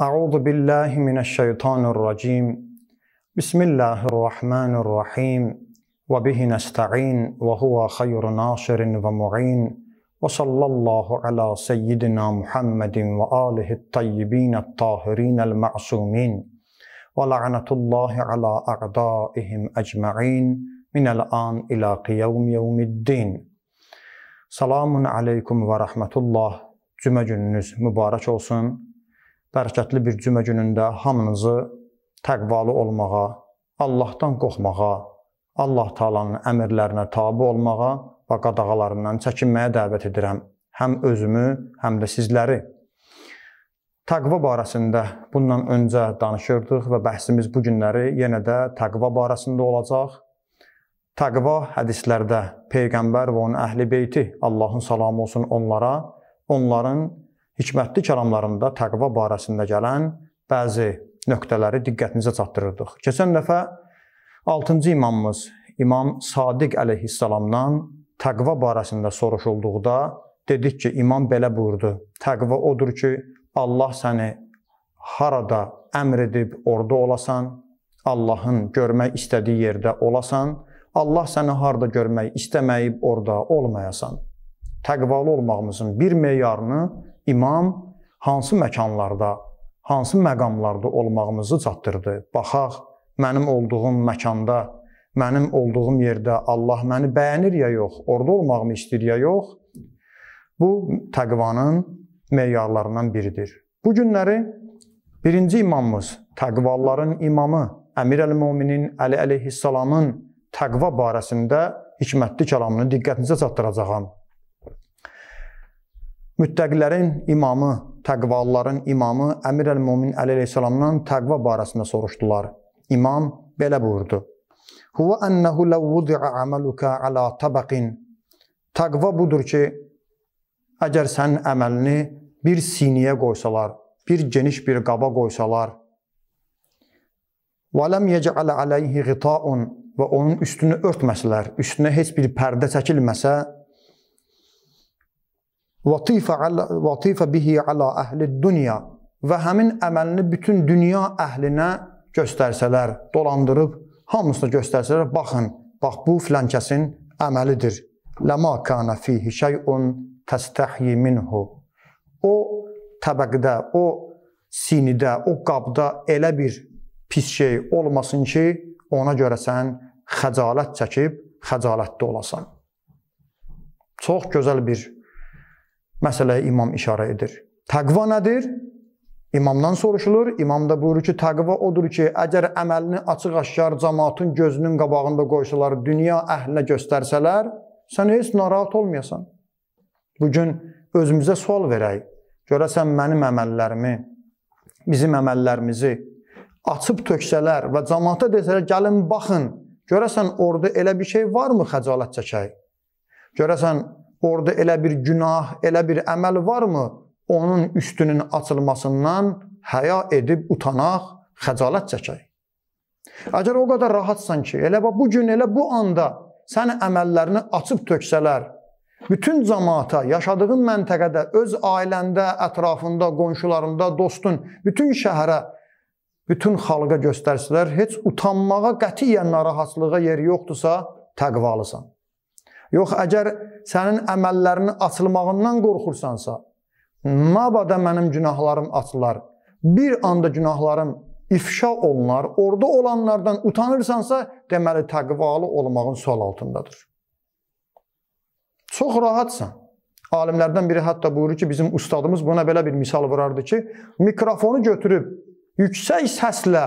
أعوذ بالله من الشيطان الرجيم بسم الله الرحمن الرحيم وبه نستعين وهو خير ناصر ومعين وصلى الله على سيدنا محمد وآله الطيبين الطاهرين المعصومين ولعنة الله على أعدائهم أجمعين من الآن إلى قيوم يوم الدين سلام عليكم ورحمة الله Cümə gününüz mübarək olsun. bərəkətli bir cümə günündə hamınızı təqvalı olmağa, Allahdan qorxmağa, Allah Taala'nın əmrlərinə tabe olmağa və qadağalarından çəkinməyə dəvət edirəm. Həm özümü, həm də sizləri. Təqva barəsində bundan öncə danışırdıq və bəhsimiz bu günləri yenə də təqva barəsində olacaq. Təqva hədislərdə peyğəmbər və onun əhli beyti, Allahın salamı olsun onlara, onların hikmətli kəlamlarında təqva barəsində gələn bəzi nöqtələri diqqətinizə çatdırırdıq. Keçən dəfə 6-cı imamımız İmam Sadiq əleyhissalamdan təqva barəsində soruşulduqda dedik ki, imam belə buyurdu. Təqva odur ki, Allah səni harada əmr edib orada olasan, Allahın görmək istədiyi yerdə olasan, Allah səni harda görmək istəməyib orada olmayasan. Təqvalı olmağımızın bir meyarını imam hansı məkanlarda, hansı məqamlarda olmağımızı çatdırdı. Baxaq, mənim olduğum məkanda, mənim olduğum yerdə Allah məni bəyənir ya yox, orada olmağımı istəyir ya yox. Bu təqvanın meyarlarından biridir. Bu günləri birinci imamımız, təqvaların imamı Əmir əl-Möminin Əli əleyhissalamın təqva barəsində hikmətli kəlamını diqqətinizə çatdıracağam. Müttəqilərin imamı, təqvalıların imamı Əmir əl-Mumin Əli əleyhissalamdan təqva barəsində soruşdular. İmam belə buyurdu. Huwa annahu law wudi'a amaluka ala tabaqin. Təqva budur ki, əgər sənin əməlini bir siniyə qoysalar, bir geniş bir qaba qoysalar, və ləm yec'al alayhi ghita'un və onun üstünü örtməsələr, üstünə heç bir pərdə çəkilməsə, Latifa, latifa bihi ala əhli dünya və həmin əməlini bütün dünya əhlinə göstərsələr, dolandırıb hamısına göstərsələr, baxın, bax bu filan kəsin əməlidir. Ləma kana fihi şey'un tastahyi minhu. O təbəqdə, o sinidə, o qabda elə bir pis şey olmasın ki, ona görə sən xəcalət çəkib xəcalətdə olasan. Çox gözəl bir məsələyə imam işarə edir. Təqva nədir? İmamdan soruşulur. İmam da buyurur ki, təqva odur ki, əgər əməlini açıq-aşkar cəmaatın gözünün qabağında qoysalar, dünya əhlinə göstərsələr, sən heç narahat olmayasan. Bu gün özümüzə sual verək. Görəsən mənim əməllərimi, bizim əməllərimizi açıb töksələr və cəmaata desələr, gəlin baxın, görəsən orada elə bir şey varmı xəcalət çəkək? Görəsən orada elə bir günah, elə bir əməl varmı? Onun üstünün açılmasından həya edib utanaq, xəcalət çəkək. Əgər o qədər rahatsan ki, elə bu gün, elə bu anda sən əməllərini açıb töksələr, bütün cəmaata, yaşadığın məntəqədə, öz ailəndə, ətrafında, qonşularında, dostun, bütün şəhərə, bütün xalqa göstərsələr, heç utanmağa, qətiyyən narahatlığa yer yoxdursa, təqvalısan. Yox, əgər sənin əməllərinin açılmağından qorxursansa, mabada mənim günahlarım açılar, bir anda günahlarım ifşa olunar, orada olanlardan utanırsansa, deməli təqvalı olmağın sual altındadır. Çox rahatsan. Alimlərdən biri hətta buyurur ki, bizim ustadımız buna belə bir misal vurardı ki, mikrofonu götürüb yüksək səslə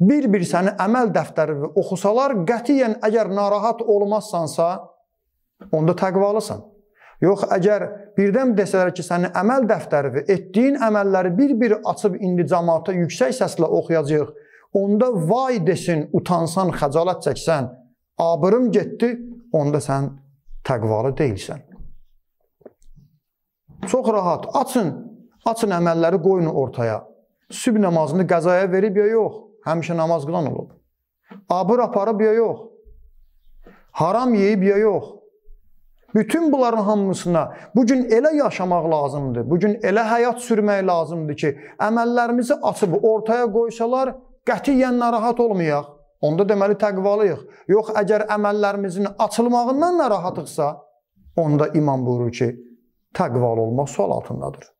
bir-bir səni əməl dəftərini oxusalar, qətiyyən əgər narahat olmazsansa, onda təqvalısan. Yox, əgər birdən desələr ki, sənin əməl dəftəri və etdiyin əməlləri bir-bir açıb indi cəmaata yüksək səslə oxuyacağıq, onda vay desin, utansan, xəcalət çəksən, abırım getdi, onda sən təqvalı deyilsən. Çox rahat. Açın, açın əməlləri qoyun ortaya. Sübh namazını qəzaya verib ya yox, həmişə namaz qılan olub. Abır aparıb ya yox. Haram yeyib ya yox. Bütün bunların hamısına bu gün elə yaşamaq lazımdır. Bu gün elə həyat sürmək lazımdır ki, əməllərimizi açıb ortaya qoysalar, qətiyyən narahat olmayaq. Onda deməli təqvalıyıq. Yox, əgər əməllərimizin açılmağından narahatıqsa, onda imam buyurur ki, təqvalı olmaq sual altındadır.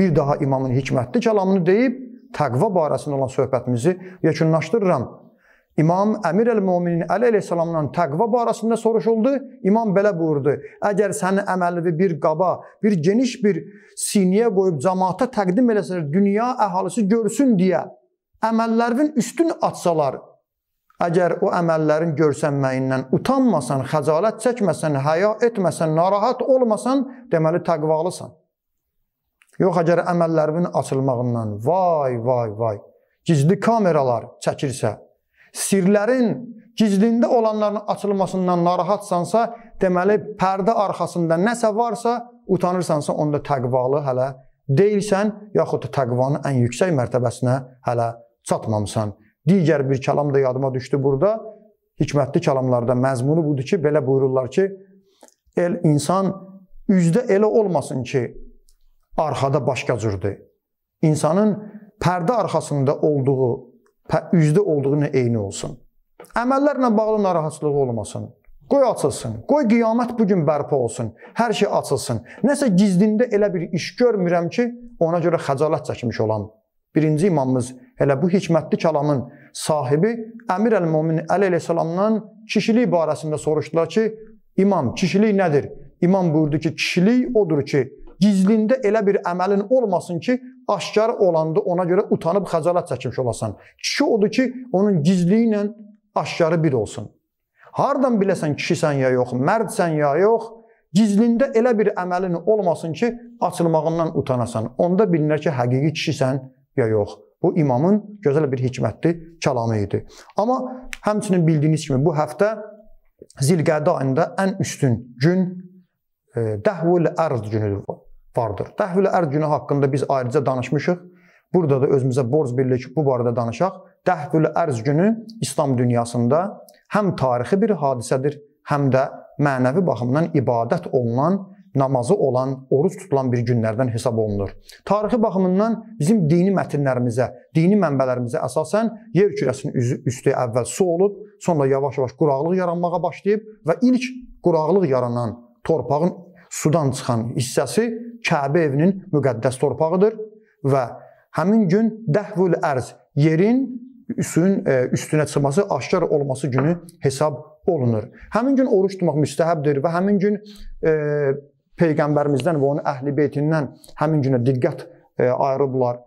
Bir daha imamın hikmətli kəlamını deyib, təqva barəsində olan söhbətimizi yekunlaşdırıram. İmam Əmir el-Möminin Əli əleyhissalamdan təqva barəsində soruşuldu. İmam belə buyurdu: "Əgər sənin əməlini bir qaba, bir geniş bir siniyə qoyub cəmaata təqdim eləsələr, dünya əhalisi görsün deyə əməllərinin üstün atsalar, əgər o əməllərin görsənməyindən utanmasan, xəcalət çəkməsən, həya etməsən, narahat olmasan, deməli təqvalısan. Yox, əgər əməllərinin açılmağından vay, vay, vay, gizli kameralar çəkirsə, sirlərin gizlində olanların açılmasından narahatsansa, deməli pərdə arxasında nəsə varsa, utanırsansa, onda təqvalı hələ deyilsən, yaxud da təqvanın ən yüksək mərtəbəsinə hələ çatmamısan. Digər bir kəlam da yadıma düşdü burada. Hikmətli kəlamlarda məzmunu budur ki, belə buyururlar ki, el insan üzdə elə olmasın ki, arxada başqa cürdür. İnsanın pərdə arxasında olduğu üzdə olduğuna eyni olsun. Əməllərlə bağlı narahatçılığı olmasın. Qoy açılsın. Qoy qiyamət bu gün bərpa olsun. Hər şey açılsın. Nəsə gizlində elə bir iş görmürəm ki, ona görə xəcalət çəkmiş olam. Birinci imamımız elə bu hikmətli kəlamın sahibi Əmir əl-Mömin Əli əleyhissalamdan kişilik barəsində soruşdular ki, imam, kişilik nədir? İmam buyurdu ki, kişilik odur ki, gizlində elə bir əməlin olmasın ki, aşkar olanda ona görə utanıb xəcalət çəkmiş olasan. Kişi odur ki, onun gizliyi ilə aşkarı bir olsun. Hardan biləsən kişisən ya yox, mərdsən ya yox, gizlində elə bir əməlin olmasın ki, açılmağından utanasan. Onda bilinər ki, həqiqi kişisən ya yox. Bu imamın gözəl bir hikmətli kəlamı idi. Amma həmçinin bildiyiniz kimi bu həftə Zilqədə ayında ən üstün gün e, Dəhvül Ərz günüdür vardır. Dəhvül ərd günah haqqında biz ayrıca danışmışıq. Burada da özümüzə borc bilirik ki, bu barədə danışaq. Dəhvül ərz günü İslam dünyasında həm tarixi bir hadisədir, həm də mənəvi baxımdan ibadət olunan, namazı olan, oruc tutulan bir günlərdən hesab olunur. Tarixi baxımından bizim dini mətnlərimizə, dini mənbələrimizə əsasən yer kürəsinin üzü, üstü əvvəl su olub, sonra yavaş-yavaş quraqlıq yaranmağa başlayıb və ilk quraqlıq yaranan torpağın sudan çıxan hissəsi Kəbə evinin müqəddəs torpağıdır və həmin gün dəhvül ərz yerin suyun e, üstünə çıxması, aşkar olması günü hesab olunur. Həmin gün oruç tutmaq müstəhəbdir və həmin gün e, peyğəmbərimizdən və onun əhli beytindən həmin günə diqqət e, ayırıblar.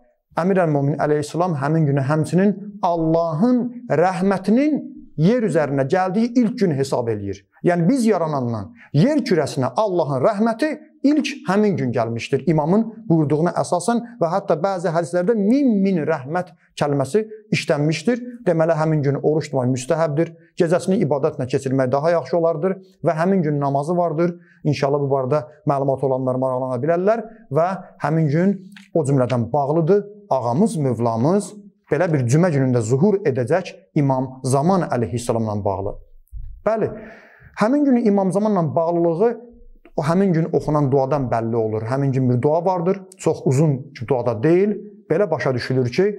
Əmir Əl-Mömin əleyhissalam həmin günə həmçinin Allahın rəhmətinin yer üzərinə gəldiyi ilk gün hesab eləyir. Yəni biz yaranandan yer kürəsinə Allahın rəhməti ilk həmin gün gəlmişdir. İmamın buyurduğuna əsasən və hətta bəzi hədislərdə min min rəhmət kəlməsi işlənmişdir. Deməli həmin gün oruç tutmaq müstəhəbdir. Gecəsini ibadətlə keçirmək daha yaxşı olardır və həmin gün namazı vardır. İnşallah bu barədə məlumat olanlar maraqlana bilərlər və həmin gün o cümlədən bağlıdır ağamız Mövlamız belə bir cümə günündə zuhur edəcək İmam Zaman əleyhissalamla bağlı. Bəli, həmin günü İmam Zamanla bağlılığı o həmin gün oxunan duadan bəlli olur. Həmin gün bir dua vardır. Çox uzun duada deyil. Belə başa düşülür ki,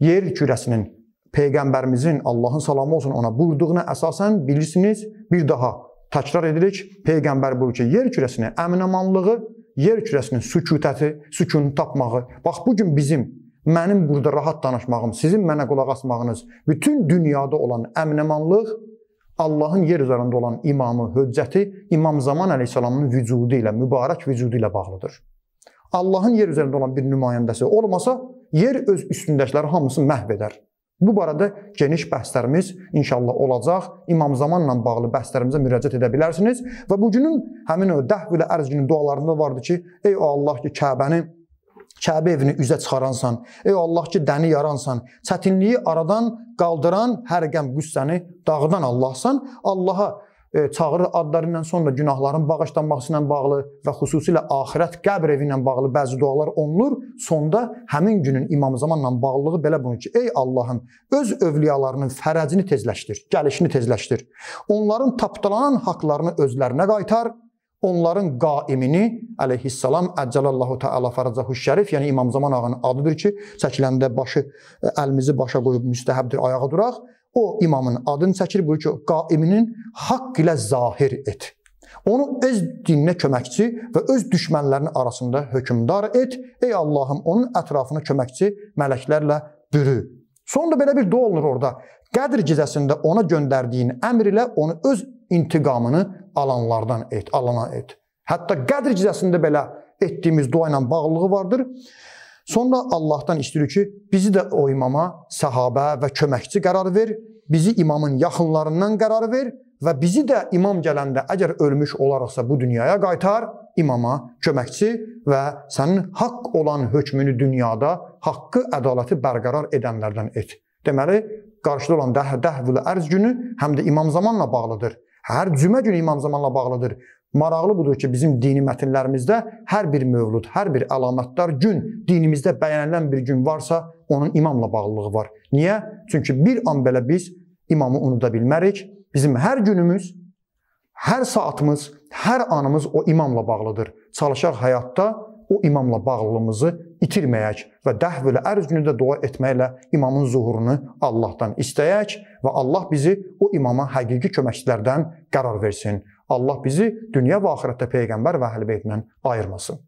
yer kürəsinin peyğəmbərimizin Allahın salamı olsun ona buyurduğuna əsasən bilirsiniz, bir daha təkrar edirik. Peyğəmbər buyurur ki, yer kürəsinə əminamanlığı, yer kürəsinin sükutəti, sükun tapmağı. Bax bu gün bizim mənim burada rahat danışmağım, sizin mənə qulaq asmağınız, bütün dünyada olan əmnəmanlıq Allahın yer üzərində olan imamı, höccəti İmam Zaman əleyhissalamın vücudu ilə, mübarək vücudu ilə bağlıdır. Allahın yer üzərində olan bir nümayəndəsi olmasa, yer öz üstündəkiləri hamısı məhv edər. Bu barədə geniş bəhslərimiz inşallah olacaq. İmam Zamanla bağlı bəhslərimizə müraciət edə bilərsiniz və bu günün həmin o dəhv ilə ərz günü dualarında vardı ki, ey o Allah ki, Kəbəni Kəbə evini üzə çıxaransan, ey Allah ki, dəni yaransan, çətinliyi aradan qaldıran hər qəm qüssəni dağıdan Allahsan. Allaha e, çağırır adları ilə sonra günahların bağışlanması ilə bağlı və xüsusilə axirət qəbr evi ilə bağlı bəzi dualar olunur. Sonda həmin günün imam zamanla bağlılığı belə bunun ki, ey Allahım, öz övliyalarının fərəcini tezləşdir, gəlişini tezləşdir. Onların tapdalanan haqqlarını özlərinə qaytar onların qaimini əleyhissalam Əcəlallahu Teala fərəcəhu şərif, yəni İmam Zaman ağanın adıdır ki, çəkiləndə başı e, əlimizi başa qoyub müstəhəbdir ayağa duraq. O imamın adını çəkir, buyur ki, qaiminin haqq ilə zahir et. Onu öz dininə köməkçi və öz düşmənlərinin arasında hökmdar et. Ey Allahım, onun ətrafını köməkçi mələklərlə bürü. Sonra belə bir dua olunur orada. Qədr gecəsində ona göndərdiyin əmr ilə onu öz intiqamını alanlardan et, alana et. Hətta Qədr gecəsində belə etdiyimiz dua ilə bağlılığı vardır. Sonra Allahdan istəyirik ki, bizi də o imama səhabə və köməkçi qərar ver, bizi imamın yaxınlarından qərar ver və bizi də imam gələndə əgər ölmüş olaraqsa bu dünyaya qaytar, imama köməkçi və sənin haqq olan hökmünü dünyada haqqı, ədaləti bərqərar edənlərdən et. Deməli, qarşıda olan dəh dəhvül ərz günü həm də imam zamanla bağlıdır. Hər cümə günü imam zamanla bağlıdır. Maraqlı budur ki, bizim dini mətnlərimizdə hər bir mövlud, hər bir əlamətdar gün dinimizdə bəyənilən bir gün varsa, onun imamla bağlılığı var. Niyə? Çünki bir an belə biz imamı unuda bilmərik. Bizim hər günümüz, hər saatımız, hər anımız o imamla bağlıdır. Çalışaq həyatda o imamla bağlılığımızı itirməyək və dəhvül ərz günü də dua etməklə imamın zuhurunu Allahdan istəyək və Allah bizi o imama həqiqi köməkçilərdən qərar versin. Allah bizi dünya və axirətdə peyğəmbər və əhl-beytlə ayırmasın.